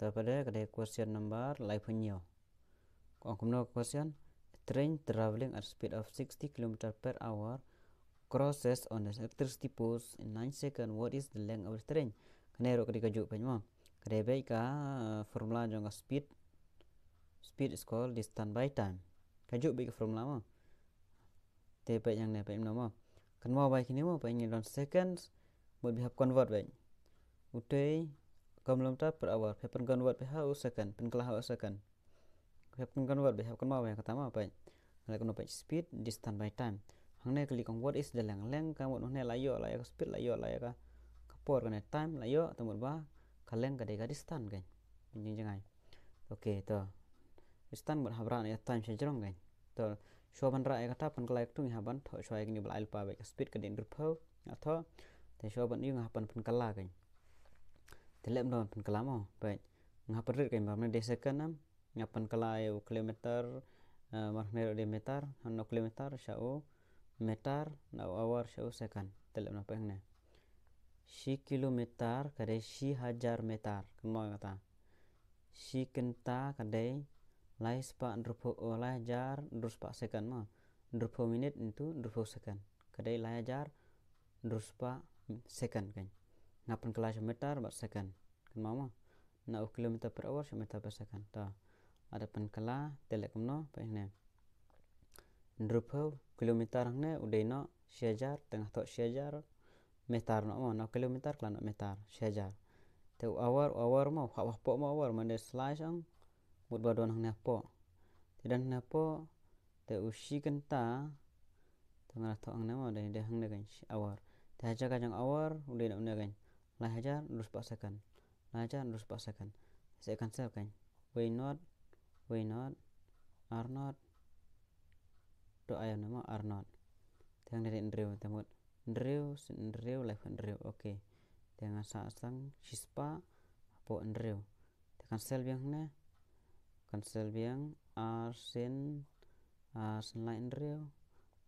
তারপরে এটা question number life নিও অঙ্কমনো question Train traveling at speed of 60 km per hour crosses on the electricity post in 9 second what is the length of the train kena ro kadi kajuk pe mo kade be ka formula jangka speed speed is called distance by time kaju baik formula mo te yang ne pe no mo kan mo bai kini mo seconds mo bihap convert be utai गमलमटा पर hau sakan गनवाट बेहा उसाkan पेनकलाहा usakan फेपन गनवाट बेहा कन मावे कतामा पाइ lekno paइ speed distance by time hangne klik on what is the leng leng kamot hone layo layo speed layo layo ka kapor kan time layo temur ba kaleng ka ka distance kan pinjing jangai oke to distance bot habra ya time sejerong kan to ban ra ya kata pan tu ha haban tho shoai ni bal alpa ba speed ka din rupho atau te shoban yung haban pan kala kan telem don pen kalamo baik ngaper rit kain bamne desa kanam ngapan u kilometer e, meru de meter, hanno kilometer shau meter na awar shau sekan telem na pengne si kilometer kade si hajar meter kemo kan kata si kenta kade lai spa ndrupo e, lai jar ndrupo sekan ma ndrupo minit itu ndrupo sekan kade lai jar ndrupo mm, sekan kain. Ngapun kalai meter bat sekan mama na kilometer per hour sha meter per second ada pen kala telek mno pehne ndrupo kilometer hangne no shejar tengah to shejar meter no mo na kilometer kala no metar shejar te awar awar mo ha po mo awar mande slice ang mut badon hangne po dan ne po te shi kenta tengah to ang nama dan dia hangne kan awar te hajar kajang awar udai no ne kan lah hajar lus pa sekan lancar harus pasakan. Saya akan kan, Why not? Why not? Are not? Do know nama are not. Tang dari Andrew temut. Andrew, Andrew, life Andrew. Oke. Okay. Dengan saat sang sispa po Andrew. Tekan sel biang ne. sel biang arsen arsen lain Andrew.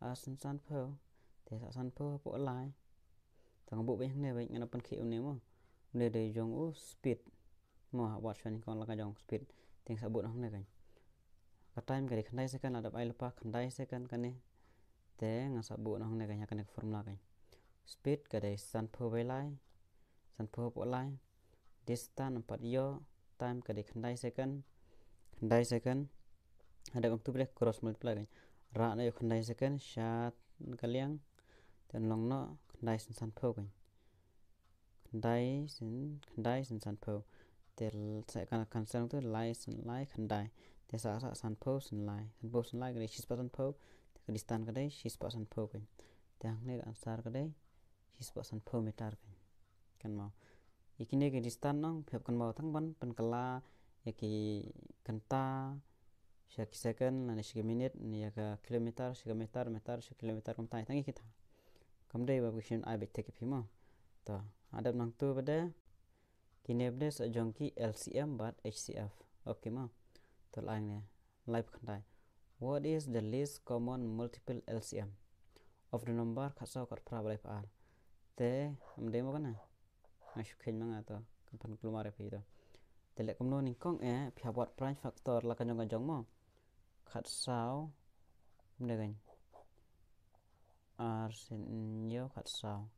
Arsen sanpo. Tesa sanpo po lai. Tang bu biang ne baik ngana pan kiu nemo le dari jong u speed no watch wat shani kon laka jong speed ting sabut hang le kan ka time ka dikhndai se kan adap ai lepa khandai se kan kane te nga sabut hang le kan ya kane formula kan speed ka de san pho ve lai san pho po lai distance pat yo time ka dikhndai se kan khandai se kan adap tu ble cross multiply kan ra na yo khandai se kan shat kaliang ten long no khandai san pho kan dai sin dai sin san pho te sa kan kan san tu lai sin lai khan dai te sa sa san pho sin lai san pho sin lai gre shis pa san pho te kristan gre shis pa san pho kan te hang ne ansar gre shis pa san pho metar kan kan mau ikine ke kristan nang phep kan mau thang ban pan kala yaki kanta shaki second na shaki minute ni yaka kilometer shaki meter meter shaki kilometer kam tai tangi kita kam dei ba kishin ai bek te ke phima to gitu. ada nang tu pada kini pada so jongki LCM bat HCF okay ma to lang ne ya. life khandai what is the least common multiple LCM of the number khasa kor pra life te am demo kana ya? ngasuk khen manga to kapan keluar ya, pe to gitu. tele kamno ning kong e eh, prime factor la kanjong kanjong mo khat sao mne gan ar sen nyo sao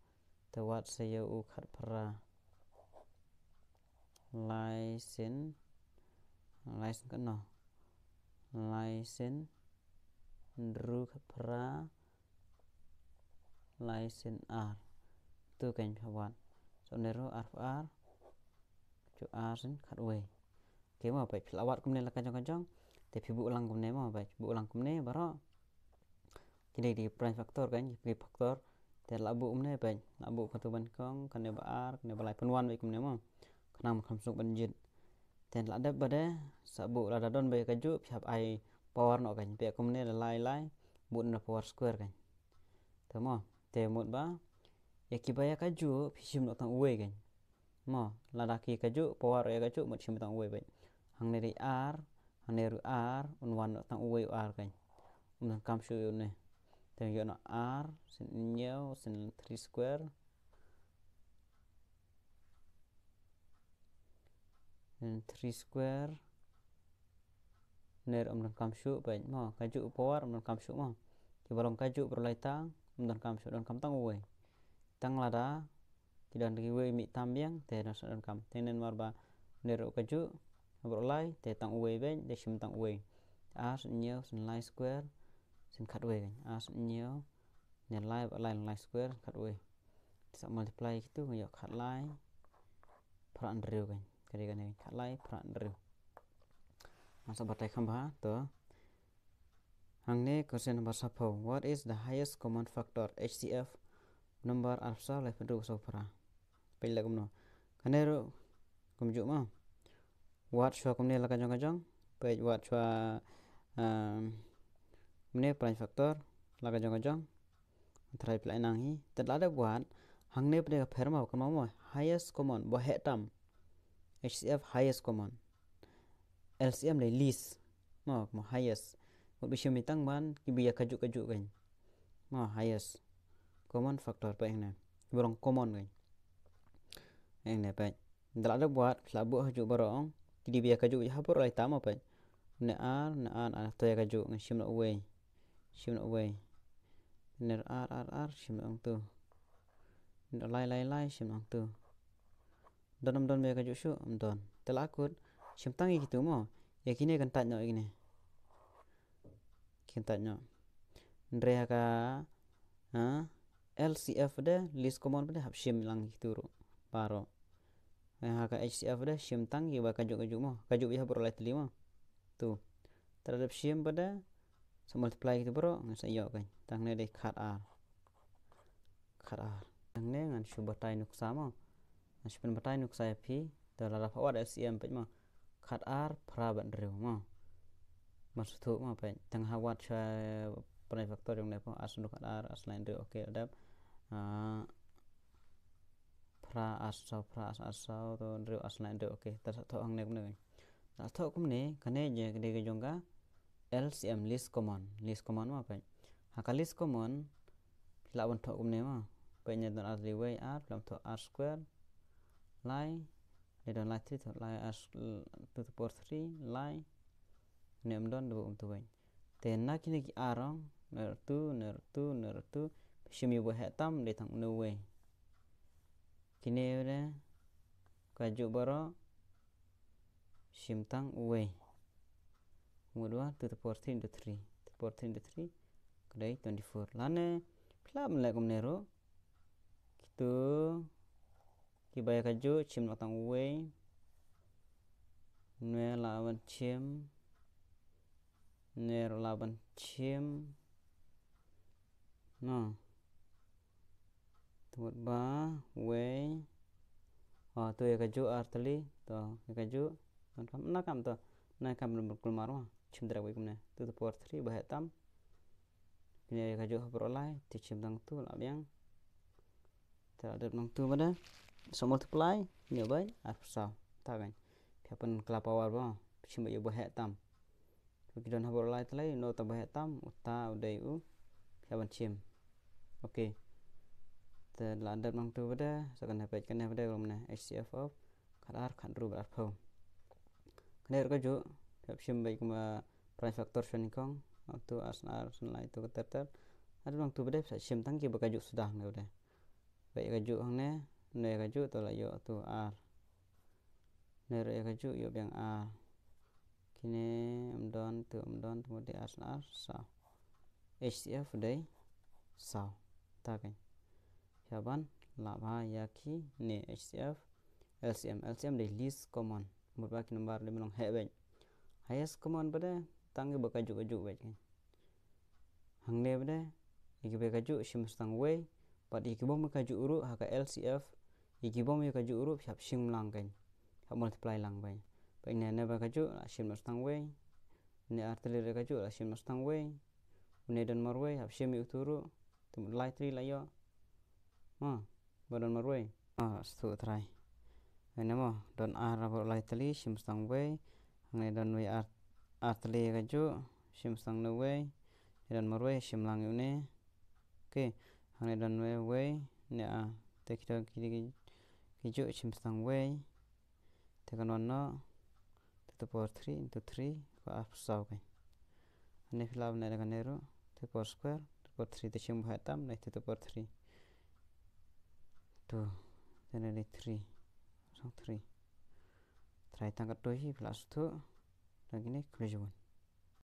the what say you cut para license license kan no license dru cut pera license r tu kan kawan so nero r r cu r sin cut away ke mau baik pelawat kumne la kanjong kanjong tapi pibu ulang kemudian mau baik bu ulang kemudian baro kini di prime factor kan di factor Tet labu umne peng labu kato ban kong kane ba ar kane ba lai pun wan wai kumne mong kana mong kam suk ban jit. Tet lada bade eh. sabu lada don bai kaju piap ai power no kany pe kumne la lai lai bun na power square kany. Tet mo te mut ba ya ki ya kaju pishim no tang uwe kany. Mo lada ki kaju power ya kaju mut shim tang uwe peng. Hang neri ar hang neri ar un wan no tang uwe ar kany. Mung um kam suk yun dan yo no r sin nyo sin 3 square dan 3 square ner om kam shu ba ma kaju power om kam shu ma ki kaju perlai tang om kam shu don kam tang wei tang lada ki don ki mi tam biang te don don kam tenen mar ba ner o kaju perlai te tang wei ben de shim tang wei r nyo sin lai square sin cut away, kan as new ne line ba line line square cut away, sa multiply gitu yo cut line pran reu kan kari kan cut line pran reu masa batai khamba to Hangne question number satu. what is the highest common factor HCF number arsa lai pedru sopra pilla kumno kanero kumju ma what shwa kumne laka jong jong page what shwa um, mene prime factor laga jong jong thrai plai nang hi tela de buat hangne pre ferma kama mo highest common bo hetam hcf highest common lcm le least mo mo highest mo bisu mitang ban ki biya kaju kaju kan mo highest common factor pa ingna borong common kan ingna pa tela de buat labu haju borong ki biya kaju ya ha por lai tamo pa ne ar ne an an to ya kaju ngisim na uwe shimna way, ner ar ar ar shim ang tu ner lai lai lai shimna ang tu don amdon bia kajuk su amdon telakut shim tangi kitu mo yakini akan tanyo ikini akan tanyo ndre haka LCF de list common de hab shim lang ro paro haka HCF de shim tangi ba ka ju mo ju ya beroleh teli mo tu terhadap shim pada so multiply gitu bro ngan sa iyo kan tang ne dai khat r khat r tang ne ngan shu batai nuk sama ngan shu batai nuk sa phi da la la phawat scm pe ma khat r phra ban reu ma ma su thu ma pe tang ha wat cha prai factor yang ne po as nuk khat r as lain reu okay adap ra as sao pra as as sao to reu as lain reu okay ta tho ang ne ne ta tho kum ne kane je de ge jong ga LCM list common list common apa pai ya? haka list common la wan tho kumne ma pai nya don r way r lam to r square lai le don lai 3 tho lai r to the power 3 lai nem don do um to bai te na kini ki arong ner tu ner tu ner tu shimi bo hetam de tang no way kini re kaju baro simtang way Number 2 2 to the power 3 into 3. The power 3 into 3 kedai 24. Lane pla mulai komnero. Gitu. Kibaya kaju chim matang way. Nue lawan chim. Nue lawan chim. No. Nah. Tuat ba way. Oh, tu ya kaju artli. Tu ya kaju. Nak kam to. Nak kam belum berkulmar chimdra kumne tu tu power 3 bah tam kini ka jo habro lai ti chimdang tu lab yang ta adap nang tu bada so multiply ni bai ar sa ta gan piapan kelapa war ba chimba yo bah tam kidon habro lai tlai no ta bah tam uta udai u piapan chim oke okay. ta landar nang tu bada sakan hapet kan bada kumne hcf of kadar kan ru bar phau kene ka jo Siap siap price factor shoni kong अब तो आसन आसन लाई ada कतर tu bede sa shim tang ki तंग की बकाजु सुदाह ने बड़े baik kaju hang ne ne kaju to la yo tu ar ne re kaju yo biang ar kini don tu don tu bode ar sa hcf day sa takai kan laba labha yaki ne hcf lcm lcm deh least common berbagai nomor number de melong highest common pada tangi baka juk juk wai kan hang le bade iki be kaju shim stang wai pat iki bom kaju uru haka lcf iki bom ya kaju uruk siap shim lang kan multiply lang bai pa ina ne ba kaju shim stang wai ne artillery kaju shim stang wai ne dan mar marwai hap shim uturu tum lai tri la yo ma badan marwai ah stu try mo don ar abo lai tali shim stang wai ngai dan wai art atli ga ju shim sang nu wei dan mar wei shim lang ne ke hang dan wei wei ne a te ki ki ki ju shim sang wei te kan wan no te to por 3 into 3 ko af sau kai ne filab ne ga ne te por square te por 3 te shim ha tam ne te to por 3 tu dan ne 3 sang 3 trai tangkat doi plus tuh. 확인해 클로즈원